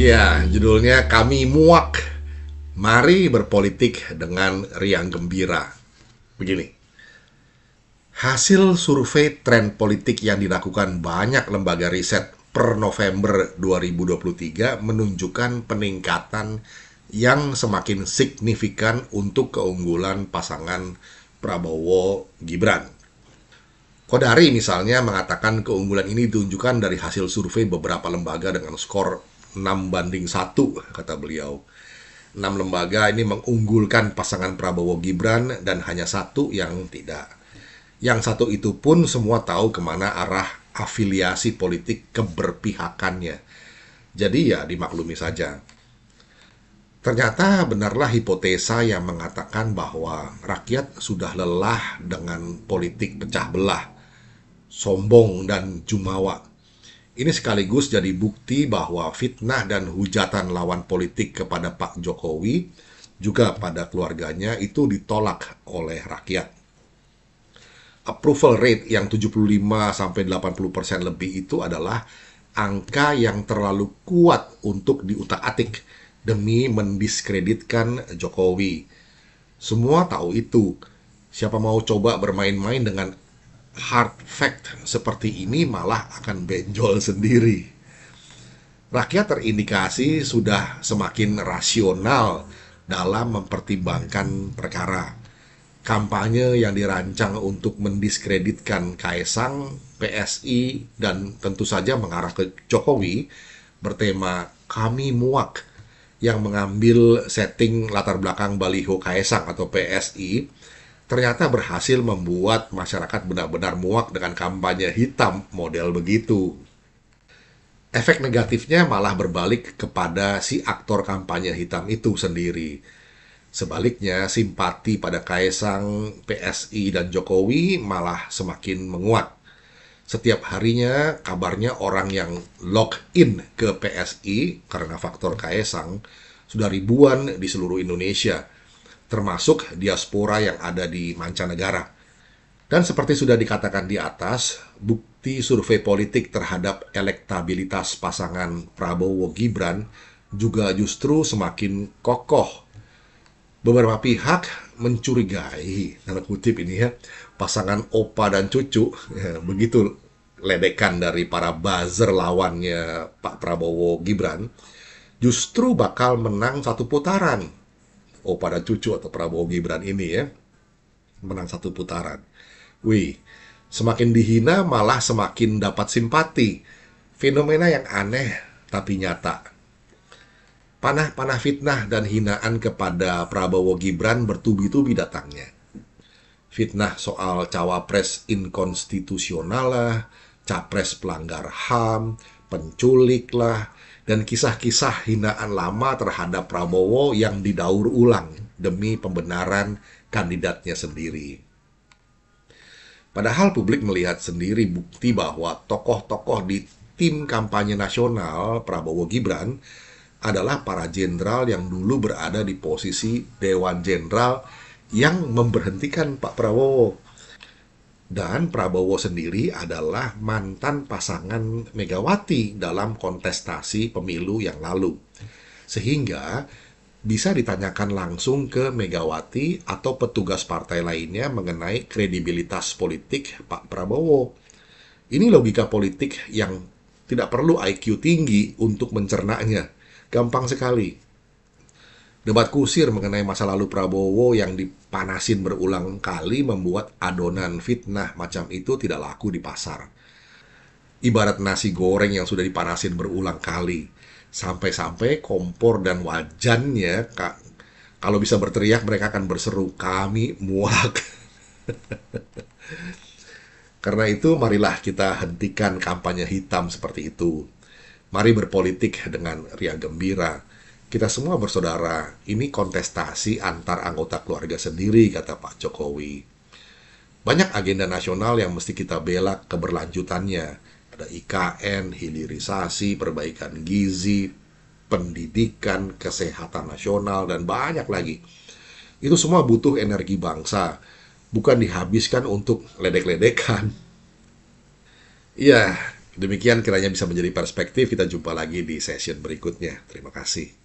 Iya, judulnya Kami Muak. Mari berpolitik dengan riang gembira. Begini. Hasil survei tren politik yang dilakukan banyak lembaga riset per November 2023 menunjukkan peningkatan yang semakin signifikan untuk keunggulan pasangan Prabowo Gibran. Kodari misalnya mengatakan keunggulan ini ditunjukkan dari hasil survei beberapa lembaga dengan skor 6 banding 1 kata beliau. 6 lembaga ini mengunggulkan pasangan Prabowo Gibran dan hanya satu yang tidak. Yang satu itu pun semua tahu kemana arah afiliasi politik keberpihakannya. Jadi ya dimaklumi saja. Ternyata benarlah hipotesa yang mengatakan bahwa rakyat sudah lelah dengan politik pecah belah, sombong dan jumawa ini sekaligus jadi bukti bahwa fitnah dan hujatan lawan politik kepada Pak Jokowi juga pada keluarganya itu ditolak oleh rakyat. Approval rate yang 75 sampai 80% lebih itu adalah angka yang terlalu kuat untuk diutak-atik demi mendiskreditkan Jokowi. Semua tahu itu. Siapa mau coba bermain-main dengan hard fact seperti ini malah akan benjol sendiri. Rakyat terindikasi sudah semakin rasional dalam mempertimbangkan perkara. Kampanye yang dirancang untuk mendiskreditkan Kaisang, PSI, dan tentu saja mengarah ke Jokowi bertema "Kami Muak" yang mengambil setting latar belakang baliho Kaisang atau PSI ternyata berhasil membuat masyarakat benar-benar muak dengan kampanye hitam model begitu. Efek negatifnya malah berbalik kepada si aktor kampanye hitam itu sendiri. Sebaliknya, simpati pada Kaisang, PSI, dan Jokowi malah semakin menguat. Setiap harinya, kabarnya orang yang in ke PSI karena faktor Kaisang sudah ribuan di seluruh Indonesia termasuk diaspora yang ada di mancanegara. Dan seperti sudah dikatakan di atas, bukti survei politik terhadap elektabilitas pasangan Prabowo Gibran juga justru semakin kokoh. Beberapa pihak mencurigai, dalam kutip ini ya, pasangan opa dan cucu, ya, begitu ledekan dari para buzzer lawannya Pak Prabowo Gibran, justru bakal menang satu putaran oh pada cucu atau Prabowo Gibran ini ya menang satu putaran. Wih, semakin dihina malah semakin dapat simpati. Fenomena yang aneh tapi nyata. Panah-panah fitnah dan hinaan kepada Prabowo Gibran bertubi-tubi datangnya. Fitnah soal cawapres inkonstitusional lah, capres pelanggar HAM, penculik lah, dan kisah-kisah hinaan lama terhadap Prabowo yang didaur ulang demi pembenaran kandidatnya sendiri. Padahal publik melihat sendiri bukti bahwa tokoh-tokoh di tim kampanye nasional Prabowo Gibran adalah para jenderal yang dulu berada di posisi dewan jenderal yang memberhentikan Pak Prabowo dan Prabowo sendiri adalah mantan pasangan Megawati dalam kontestasi pemilu yang lalu. Sehingga bisa ditanyakan langsung ke Megawati atau petugas partai lainnya mengenai kredibilitas politik Pak Prabowo. Ini logika politik yang tidak perlu IQ tinggi untuk mencernanya. Gampang sekali. Debat kusir mengenai masa lalu Prabowo yang dipanasin berulang kali membuat adonan fitnah macam itu tidak laku di pasar. Ibarat nasi goreng yang sudah dipanasin berulang kali, sampai-sampai kompor dan wajannya kak, kalau bisa berteriak mereka akan berseru kami muak. Karena itu marilah kita hentikan kampanye hitam seperti itu. Mari berpolitik dengan ria gembira kita semua bersaudara. Ini kontestasi antar anggota keluarga sendiri, kata Pak Jokowi. Banyak agenda nasional yang mesti kita bela keberlanjutannya. Ada IKN, hilirisasi, perbaikan gizi, pendidikan, kesehatan nasional, dan banyak lagi. Itu semua butuh energi bangsa, bukan dihabiskan untuk ledek-ledekan. Iya, demikian kiranya bisa menjadi perspektif. Kita jumpa lagi di session berikutnya. Terima kasih.